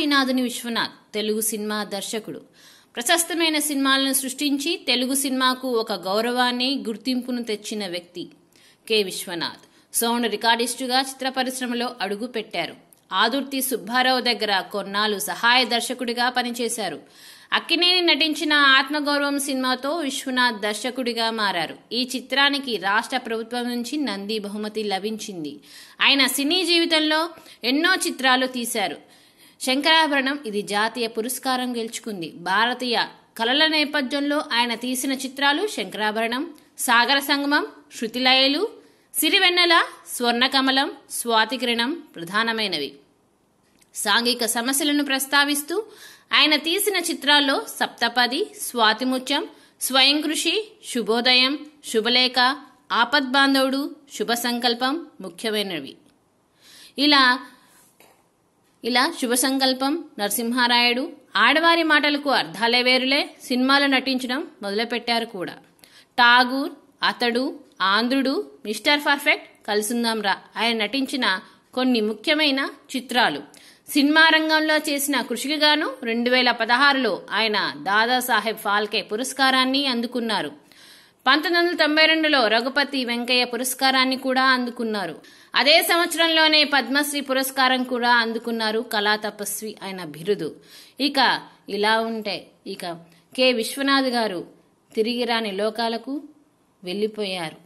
Kasinathuni Vishwanath Telugu cinema దర్శకుడు ప్రశస్తమైన సినిమాలను సృష్టించి తెలుగు సినిమాకు ఒక గౌరవాన్ని గుర్తింపును తెచ్చిన వ్యక్తి కె విశ్వనాథ్ సౌండ్ రికార్డిస్టుగా చిత్ర పరిశ్రమలో అడుగు పెట్టారు ఆదుర్తి సుబ్బారావు దగ్గర కొన్నాళ్ళు సహాయ దర్శకుడిగా పనిచేశారు అక్కినేని నటించిన ఆత్మగౌరవం సినిమాతో విశ్వనాథ్ దర్శకుడిగా మారారు ఈ చిత్రానికి రాష్ట్ర ప్రభుత్వం నుంచి నంది బహుమతి లభించింది ఆయన సినీ జీవితంలో ఎన్నో చిత్రాలు తీశారు శంకరాభరణం ఇది జాతీయ పురస్కారం గెలుచుకుంది భారతీయ కళల నేపథ్యంలో ఆయన తీసిన చిత్రాలు శంకరాభరణం సాగర సంగమం శృతిలయలు సిరివెన్నెల స్వర్ణకమలం స్వాతికిరణం ప్రధానమైనవి సాంఘిక సమస్యలను ప్రస్తావిస్తూ ఆయన తీసిన చిత్రాల్లో సప్తపది స్వాతిముత్యం స్వయం కృషి శుభోదయం శుభలేఖ ఆపద్బాంధవుడు శుభ సంకల్పం ముఖ్యమైనవి ఇలా ఇలా శుభ సంకల్పం నరసింహారాయుడు ఆడవారి మాటలకు అర్థాలే వేరులే సినిమాలు నటించడం మొదలుపెట్టారు కూడా ఠాగూర్ అతడు ఆంధ్రుడు మిస్టర్ పర్ఫెక్ట్ కలుసుందాం రా ఆయన నటించిన కొన్ని ముఖ్యమైన చిత్రాలు సినిమా రంగంలో చేసిన కృషికి గాను రెండు వేల పదహారులో ఆయన దాదాసాహెబ్ ఫాల్కే పురస్కారాన్ని అందుకున్నారు పంతొమ్మిది వందల తొంభై రెండులో రఘుపతి వెంకయ్య పురస్కారాన్ని కూడా అందుకున్నారు అదే సంవత్సరంలోనే పద్మశ్రీ పురస్కారం కూడా అందుకున్నారు కళా తపస్వి అయిన బిరుదు ఇక ఇలా ఉంటే ఇక కె విశ్వనాథ్ గారు తిరిగి రాని లోకాలకు వెళ్ళిపోయారు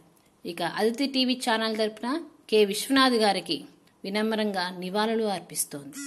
ఇక అదితి టీవీ ఛానల్ తరపున కె విశ్వనాథ్ గారికి వినమ్రంగా నివాళులు అర్పిస్తోంది